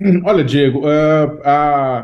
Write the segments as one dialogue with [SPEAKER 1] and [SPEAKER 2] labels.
[SPEAKER 1] Olha, Diego, uh,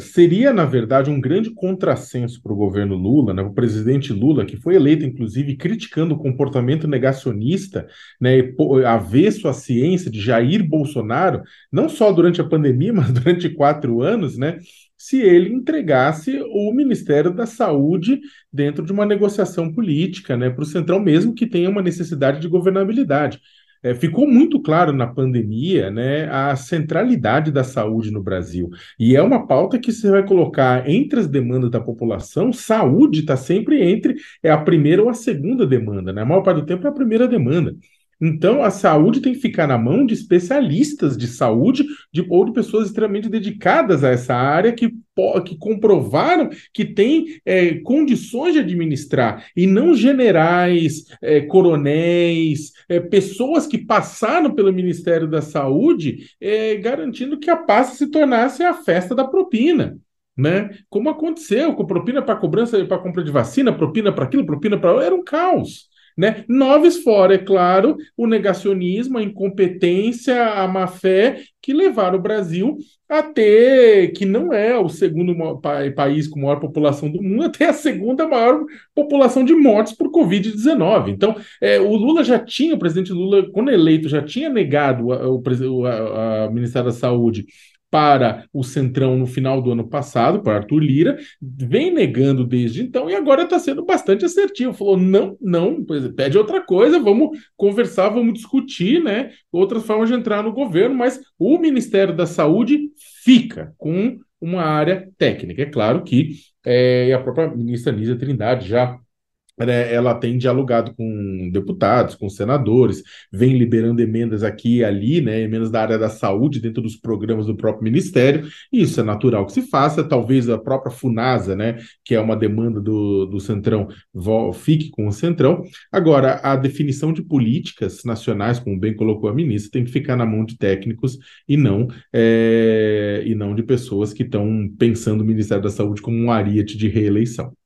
[SPEAKER 1] seria, na verdade, um grande contrassenso para o governo Lula, né, o presidente Lula, que foi eleito, inclusive, criticando o comportamento negacionista, né, avesso à ciência de Jair Bolsonaro, não só durante a pandemia, mas durante quatro anos, né, se ele entregasse o Ministério da Saúde dentro de uma negociação política né, para o central mesmo que tenha uma necessidade de governabilidade. É, ficou muito claro na pandemia né, a centralidade da saúde no Brasil. E é uma pauta que você vai colocar entre as demandas da população, saúde está sempre entre é a primeira ou a segunda demanda. Né? A maior parte do tempo é a primeira demanda. Então, a saúde tem que ficar na mão de especialistas de saúde de, ou de pessoas extremamente dedicadas a essa área que que comprovaram que têm é, condições de administrar, e não generais, é, coronéis, é, pessoas que passaram pelo Ministério da Saúde é, garantindo que a pasta se tornasse a festa da propina. Né? Como aconteceu com propina para cobrança, para compra de vacina, propina para aquilo, propina para. Era um caos. Né? Noves fora, é claro, o negacionismo, a incompetência, a má fé que levaram o Brasil a ter, que não é o segundo país com maior população do mundo, até a segunda maior população de mortes por Covid-19. Então, é, o Lula já tinha, o presidente Lula, quando eleito, já tinha negado o, Ministério da Saúde para o Centrão no final do ano passado, para Arthur Lira, vem negando desde então e agora está sendo bastante assertivo. Falou: não, não, é, pede outra coisa, vamos conversar, vamos discutir, né? Outras formas de entrar no governo, mas o Ministério da Saúde fica com uma área técnica. É claro que é, a própria ministra Nízia Trindade já né, ela tem dialogado com deputados, com senadores, vem liberando emendas aqui e ali, né, emendas da área da saúde dentro dos programas do próprio ministério, e isso é natural que se faça, talvez a própria FUNASA, né, que é uma demanda do, do Centrão, fique com o Centrão. Agora, a definição de políticas nacionais, como bem colocou a ministra, tem que ficar na mão de técnicos e não, é, e não de pessoas que estão pensando o Ministério da Saúde como um ariete de reeleição.